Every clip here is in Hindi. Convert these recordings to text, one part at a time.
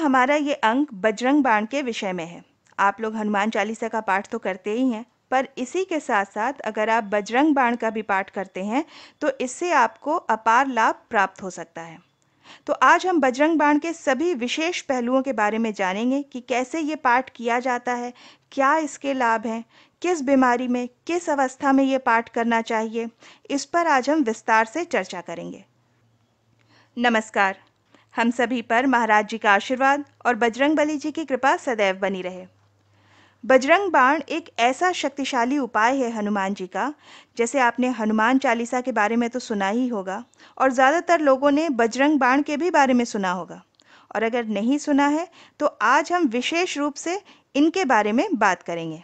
हमारा ये अंक बजरंग बाण के विषय में है आप लोग हनुमान चालीसा का पाठ तो करते ही हैं पर इसी के साथ साथ अगर आप बजरंग बाण का भी पाठ करते हैं तो इससे आपको अपार लाभ प्राप्त हो सकता है तो आज हम बजरंग बाण के सभी विशेष पहलुओं के बारे में जानेंगे कि कैसे ये पाठ किया जाता है क्या इसके लाभ हैं किस बीमारी में किस अवस्था में ये पाठ करना चाहिए इस पर आज हम विस्तार से चर्चा करेंगे नमस्कार हम सभी पर महाराज जी का आशीर्वाद और बजरंग बली जी की कृपा सदैव बनी रहे बजरंग बाण एक ऐसा शक्तिशाली उपाय है हनुमान जी का जैसे आपने हनुमान चालीसा के बारे में तो सुना ही होगा और ज़्यादातर लोगों ने बजरंग बाण के भी बारे में सुना होगा और अगर नहीं सुना है तो आज हम विशेष रूप से इनके बारे में बात करेंगे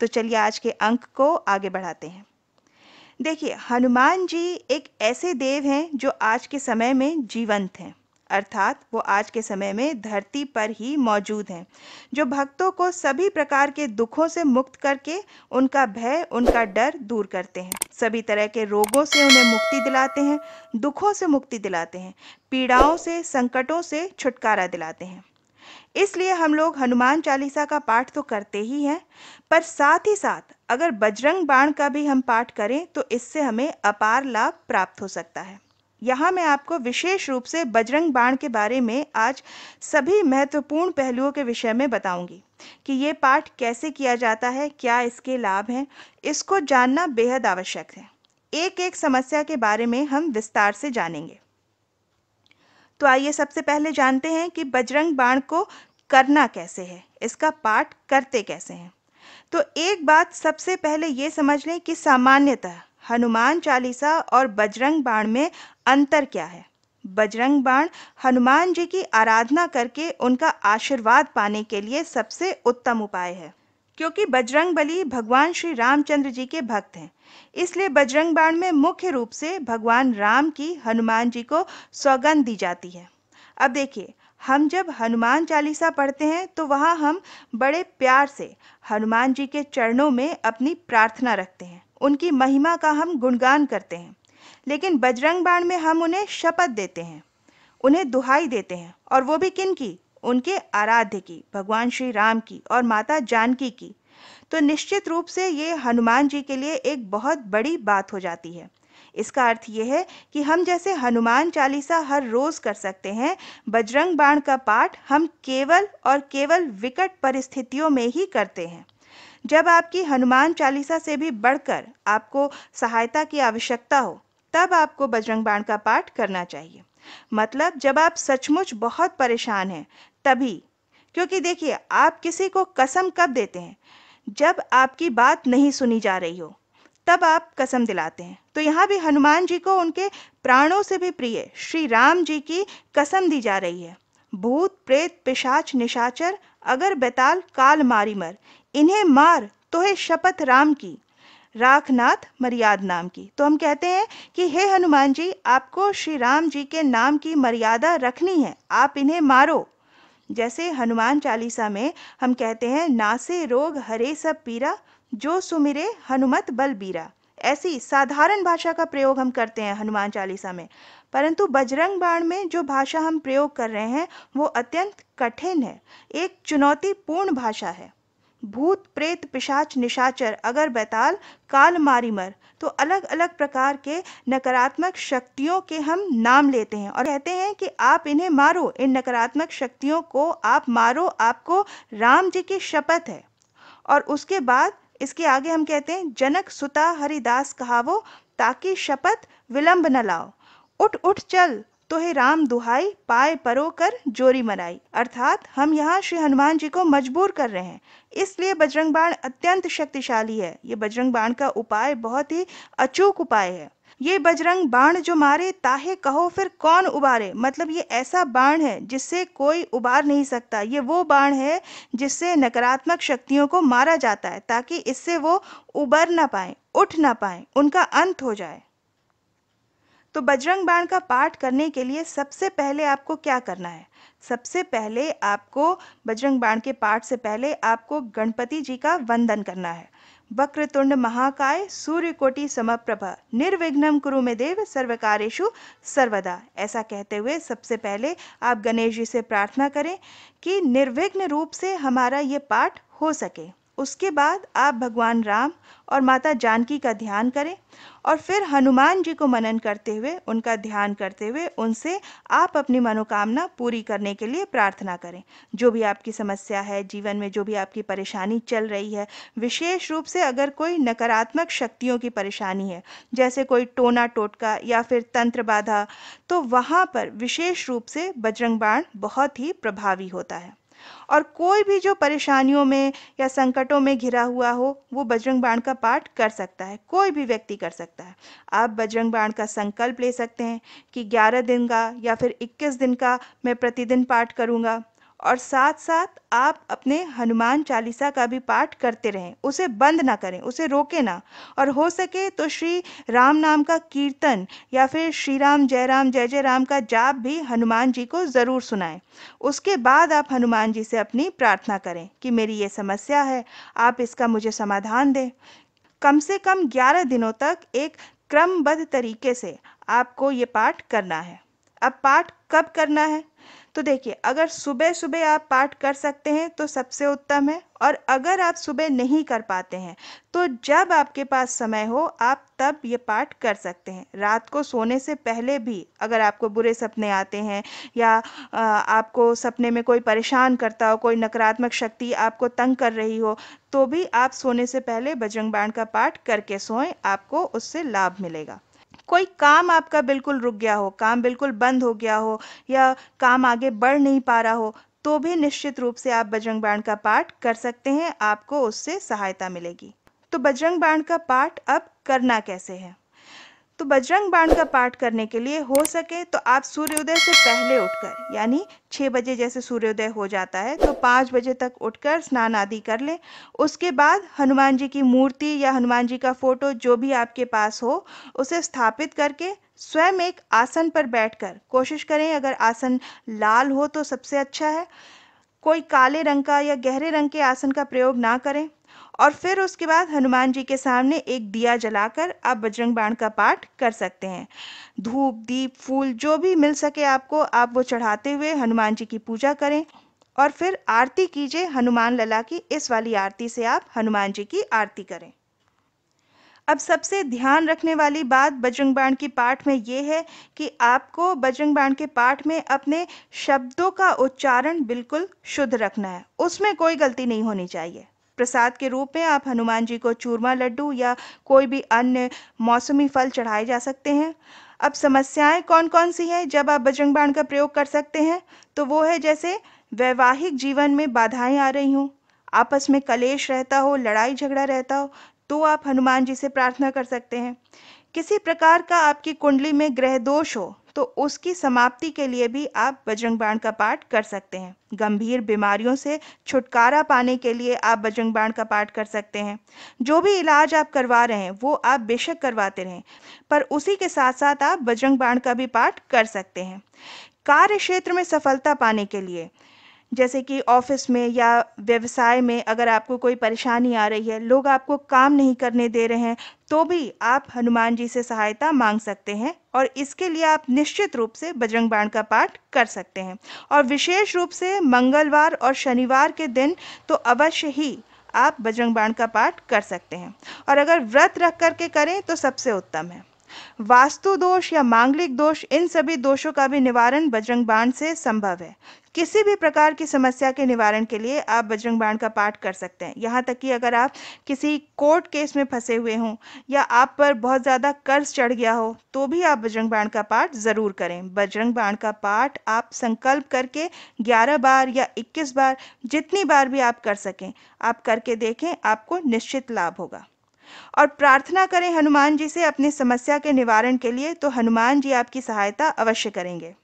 तो चलिए आज के अंक को आगे बढ़ाते हैं देखिए हनुमान जी एक ऐसे देव हैं जो आज के समय में जीवंत हैं अर्थात वो आज के समय में धरती पर ही मौजूद हैं जो भक्तों को सभी प्रकार के दुखों से मुक्त करके उनका भय उनका डर दूर करते हैं सभी तरह के रोगों से उन्हें मुक्ति दिलाते हैं दुखों से मुक्ति दिलाते हैं पीड़ाओं से संकटों से छुटकारा दिलाते हैं इसलिए हम लोग हनुमान चालीसा का पाठ तो करते ही हैं पर साथ ही साथ अगर बजरंग बाण का भी हम पाठ करें तो इससे हमें अपार लाभ प्राप्त हो सकता है यहाँ मैं आपको विशेष रूप से बजरंग बाण के बारे में आज सभी महत्वपूर्ण पहलुओं के विषय में बताऊंगी कि ये पाठ कैसे किया जाता है क्या इसके लाभ हैं इसको जानना बेहद आवश्यक है एक एक समस्या के बारे में हम विस्तार से जानेंगे तो आइए सबसे पहले जानते हैं कि बजरंग बाण को करना कैसे है इसका पाठ करते कैसे हैं तो एक बात सबसे पहले ये समझ लें कि सामान्यतः हनुमान चालीसा और बजरंग बाण में अंतर क्या है बजरंग बाण हनुमान जी की आराधना करके उनका आशीर्वाद पाने के लिए सबसे उत्तम उपाय है क्योंकि बजरंग बली भगवान श्री रामचंद्र जी के भक्त हैं इसलिए बजरंग बाण में मुख्य रूप से भगवान राम की हनुमान जी को सौगंध दी जाती है अब देखिए हम जब हनुमान चालीसा पढ़ते हैं तो वहाँ हम बड़े प्यार से हनुमान जी के चरणों में अपनी प्रार्थना रखते हैं उनकी महिमा का हम गुणगान करते हैं लेकिन बजरंग बाण में हम उन्हें शपथ देते हैं उन्हें दुहाई देते हैं और वो भी किन की उनके आराध्य की भगवान श्री राम की और माता जानकी की तो निश्चित रूप से ये हनुमान जी के लिए एक बहुत बड़ी बात हो जाती है इसका अर्थ यह है कि हम जैसे हनुमान चालीसा हर रोज कर सकते हैं बजरंग बाण का पाठ हम केवल और केवल विकट परिस्थितियों में ही करते हैं जब आपकी हनुमान चालीसा से भी बढ़कर आपको सहायता की आवश्यकता हो तब आपको बजरंग बाण का पाठ करना चाहिए मतलब जब आप सचमुच बहुत परेशान हैं तभी क्योंकि देखिए आप किसी को कसम कब देते हैं जब आपकी बात नहीं सुनी जा रही हो तब आप कसम दिलाते हैं तो यहाँ भी हनुमान जी को उनके प्राणों से भी प्रिय श्री राम जी की कसम दी जा रही है भूत प्रेत पिशाच निशाचर अगर बेताल काल मारी मर इन्हें मार तो है शपथ राम की राखनाथ मर्याद नाम की तो हम कहते हैं कि हे हनुमान जी आपको श्री राम जी के नाम की मर्यादा रखनी है आप इन्हें मारो जैसे हनुमान चालीसा में हम कहते हैं नासे रोग हरे सब पीरा जो सुमिरे हनुमत बल बीरा ऐसी साधारण भाषा का प्रयोग हम करते हैं हनुमान चालीसा में परंतु बजरंग बाण में जो भाषा हम प्रयोग कर रहे हैं वो अत्यंत कठिन है एक चुनौतीपूर्ण भाषा है भूत प्रेत पिशाच निशाचर अगर बैताल काल मारी मर तो अलग अलग प्रकार के नकारात्मक शक्तियों के हम नाम लेते हैं और कहते हैं कि आप इन्हें मारो इन नकारात्मक शक्तियों को आप मारो आपको राम जी की शपथ है और उसके बाद इसके आगे हम कहते हैं जनक सुता हरिदास कहावो ताकि शपथ विलंब न लाओ उठ उठ चल तो हे राम दुहाई पाए परो कर जोरी मनाई अर्थात हम यहाँ श्री हनुमान जी को मजबूर कर रहे हैं इसलिए बजरंग बाण अत्यंत शक्तिशाली है ये बजरंग बाण का उपाय बहुत ही अचूक उपाय है ये बजरंग बाण जो मारे ताहे कहो फिर कौन उबारे मतलब ये ऐसा बाण है जिससे कोई उबार नहीं सकता ये वो बाण है जिससे नकारात्मक शक्तियों को मारा जाता है ताकि इससे वो उबर ना पाए उठ ना पाए उनका अंत हो जाए तो बजरंग बाण का पाठ करने के लिए सबसे पहले आपको क्या करना है सबसे पहले आपको बजरंग बाण के पाठ से पहले आपको गणपति जी का वंदन करना है वक्रतुंड महाकाय सूर्य कोटि समप्रभ निर्विघ्नम कुरु में देव सर्वकारेशु सर्वदा ऐसा कहते हुए सबसे पहले आप गणेश जी से प्रार्थना करें कि निर्विघ्न रूप से हमारा ये पाठ हो सके उसके बाद आप भगवान राम और माता जानकी का ध्यान करें और फिर हनुमान जी को मनन करते हुए उनका ध्यान करते हुए उनसे आप अपनी मनोकामना पूरी करने के लिए प्रार्थना करें जो भी आपकी समस्या है जीवन में जो भी आपकी परेशानी चल रही है विशेष रूप से अगर कोई नकारात्मक शक्तियों की परेशानी है जैसे कोई टोना टोटका या फिर तंत्र बाधा तो वहाँ पर विशेष रूप से बजरंग बाण बहुत ही प्रभावी होता है और कोई भी जो परेशानियों में या संकटों में घिरा हुआ हो वो बजरंग बाण का पाठ कर सकता है कोई भी व्यक्ति कर सकता है आप बजरंग बाण का संकल्प ले सकते हैं कि ग्यारह दिन का या फिर इक्कीस दिन का मैं प्रतिदिन पाठ करूंगा और साथ साथ आप अपने हनुमान चालीसा का भी पाठ करते रहें उसे बंद ना करें उसे रोके ना और हो सके तो श्री राम नाम का कीर्तन या फिर श्री राम जय राम जय जय राम का जाप भी हनुमान जी को ज़रूर सुनाएं उसके बाद आप हनुमान जी से अपनी प्रार्थना करें कि मेरी ये समस्या है आप इसका मुझे समाधान दें कम से कम 11 दिनों तक एक क्रमबद्ध तरीके से आपको ये पाठ करना है अब पाठ कब करना है तो देखिए अगर सुबह सुबह आप पाठ कर सकते हैं तो सबसे उत्तम है और अगर आप सुबह नहीं कर पाते हैं तो जब आपके पास समय हो आप तब ये पाठ कर सकते हैं रात को सोने से पहले भी अगर आपको बुरे सपने आते हैं या आपको सपने में कोई परेशान करता हो कोई नकारात्मक शक्ति आपको तंग कर रही हो तो भी आप सोने से पहले बजरंग बाण का पाठ करके सोएं आपको उससे लाभ मिलेगा कोई काम आपका बिल्कुल रुक गया हो काम बिल्कुल बंद हो गया हो या काम आगे बढ़ नहीं पा रहा हो तो भी निश्चित रूप से आप बजरंग बाण का पाठ कर सकते हैं आपको उससे सहायता मिलेगी तो बजरंग बाण का पाठ अब करना कैसे है तो बजरंग बाण का पाठ करने के लिए हो सके तो आप सूर्योदय से पहले उठकर यानी छः बजे जैसे सूर्योदय हो जाता है तो पाँच बजे तक उठकर स्नान आदि कर लें उसके बाद हनुमान जी की मूर्ति या हनुमान जी का फोटो जो भी आपके पास हो उसे स्थापित करके स्वयं एक आसन पर बैठकर कोशिश करें अगर आसन लाल हो तो सबसे अच्छा है कोई काले रंग का या गहरे रंग के आसन का प्रयोग ना करें और फिर उसके बाद हनुमान जी के सामने एक दिया जलाकर आप बजरंग बाण का पाठ कर सकते हैं धूप दीप फूल जो भी मिल सके आपको आप वो चढ़ाते हुए हनुमान जी की पूजा करें और फिर आरती कीजिए हनुमान लला की इस वाली आरती से आप हनुमान जी की आरती करें अब सबसे ध्यान रखने वाली बात बजरंग बाण की पाठ में ये है कि आपको बजरंग बाण के पाठ में अपने शब्दों का उच्चारण बिल्कुल शुद्ध रखना है उसमें कोई गलती नहीं होनी चाहिए प्रसाद के रूप में आप हनुमान जी को चूरमा लड्डू या कोई भी अन्य मौसमी फल चढ़ाए जा सकते हैं अब समस्याएं कौन कौन सी हैं जब आप बजरंग बाण का प्रयोग कर सकते हैं तो वो है जैसे वैवाहिक जीवन में बाधाएं आ रही हों आपस में कलेश रहता हो लड़ाई झगड़ा रहता हो तो आप हनुमान जी से प्रार्थना कर सकते हैं किसी प्रकार का आपकी कुंडली में ग्रह दोष हो तो उसकी समाप्ति के लिए भी आप बजरंग बाण का पाठ कर सकते हैं गंभीर बीमारियों से छुटकारा पाने के लिए आप बजरंग बाण का पाठ कर सकते हैं जो भी इलाज आप करवा रहे हैं वो आप बेशक करवाते रहें पर उसी के साथ साथ आप बजरंग बाण का भी पाठ कर सकते हैं कार्य क्षेत्र में सफलता पाने के लिए जैसे कि ऑफ़िस में या व्यवसाय में अगर आपको कोई परेशानी आ रही है लोग आपको काम नहीं करने दे रहे हैं तो भी आप हनुमान जी से सहायता मांग सकते हैं और इसके लिए आप निश्चित रूप से बजरंग बाण का पाठ कर सकते हैं और विशेष रूप से मंगलवार और शनिवार के दिन तो अवश्य ही आप बजरंग बाण का पाठ कर सकते हैं और अगर व्रत रख करके करें तो सबसे उत्तम है वास्तु दोष या मांगलिक दोष इन सभी दोषों का भी निवारण बजरंग बाण से संभव है किसी भी प्रकार की समस्या के निवारण के लिए आप बजरंग बाण का पाठ कर सकते हैं यहाँ तक कि अगर आप किसी कोर्ट केस में फंसे हुए हों या आप पर बहुत ज़्यादा कर्ज चढ़ गया हो तो भी आप बजरंग बाण का पाठ ज़रूर करें बजरंग बाण का पाठ आप संकल्प करके 11 बार या 21 बार जितनी बार भी आप कर सकें आप करके देखें आपको निश्चित लाभ होगा और प्रार्थना करें हनुमान जी से अपनी समस्या के निवारण के लिए तो हनुमान जी आपकी सहायता अवश्य करेंगे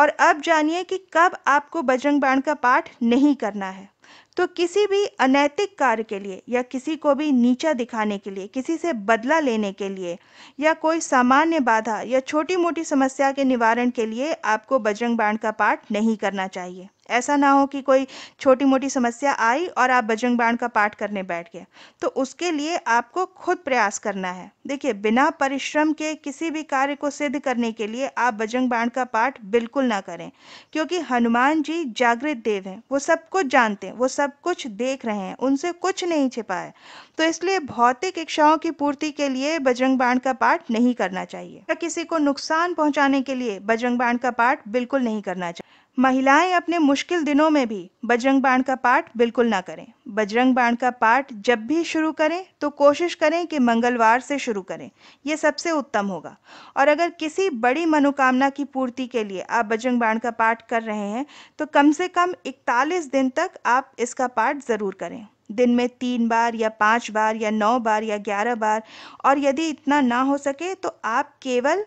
और अब जानिए कि कब आपको बजरंग बाण का पाठ नहीं करना है तो किसी भी अनैतिक कार्य के लिए या किसी को भी नीचा दिखाने के लिए किसी से बदला लेने के लिए या कोई सामान्य बाधा या छोटी मोटी समस्या के निवारण के लिए आपको बजरंग बाण का पाठ नहीं करना चाहिए ऐसा ना हो कि कोई छोटी मोटी समस्या आई और आप बजरंग बाण का पाठ करने बैठ गए तो उसके लिए आपको खुद प्रयास करना है देखिए बिना परिश्रम के किसी भी कार्य को सिद्ध करने के लिए आप बजरंग बाण का पाठ बिल्कुल ना करें क्योंकि हनुमान जी जागृत देव हैं वो सब कुछ जानते हैं वो सब कुछ देख रहे हैं उनसे कुछ नहीं छिपा है तो इसलिए भौतिक इच्छाओं की पूर्ति के लिए बजरंग बाण का पाठ नहीं करना चाहिए या किसी को नुकसान पहुंचाने के लिए बजरंग बाण का पाठ बिल्कुल नहीं करना चाहिए महिलाएं अपने मुश्किल दिनों में भी बजरंग बाण का पाठ बिल्कुल ना करें बजरंग बाण का पाठ जब भी शुरू करें तो कोशिश करें कि मंगलवार से शुरू करें ये सबसे उत्तम होगा और अगर किसी बड़ी मनोकामना की पूर्ति के लिए आप बजरंग बाण का पाठ कर रहे हैं तो कम से कम इकतालीस दिन तक आप इसका पाठ ज़रूर करें दिन में तीन बार या पाँच बार या नौ बार या ग्यारह बार और यदि इतना ना हो सके तो आप केवल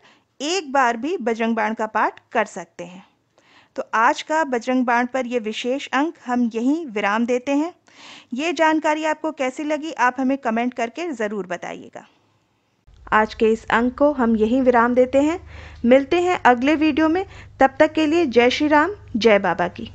एक बार भी बजरंग बाण का पाठ कर सकते हैं तो आज का बजरंग बाण पर यह विशेष अंक हम यहीं विराम देते हैं ये जानकारी आपको कैसी लगी आप हमें कमेंट करके ज़रूर बताइएगा आज के इस अंक को हम यहीं विराम देते हैं मिलते हैं अगले वीडियो में तब तक के लिए जय श्री राम जय बाबा की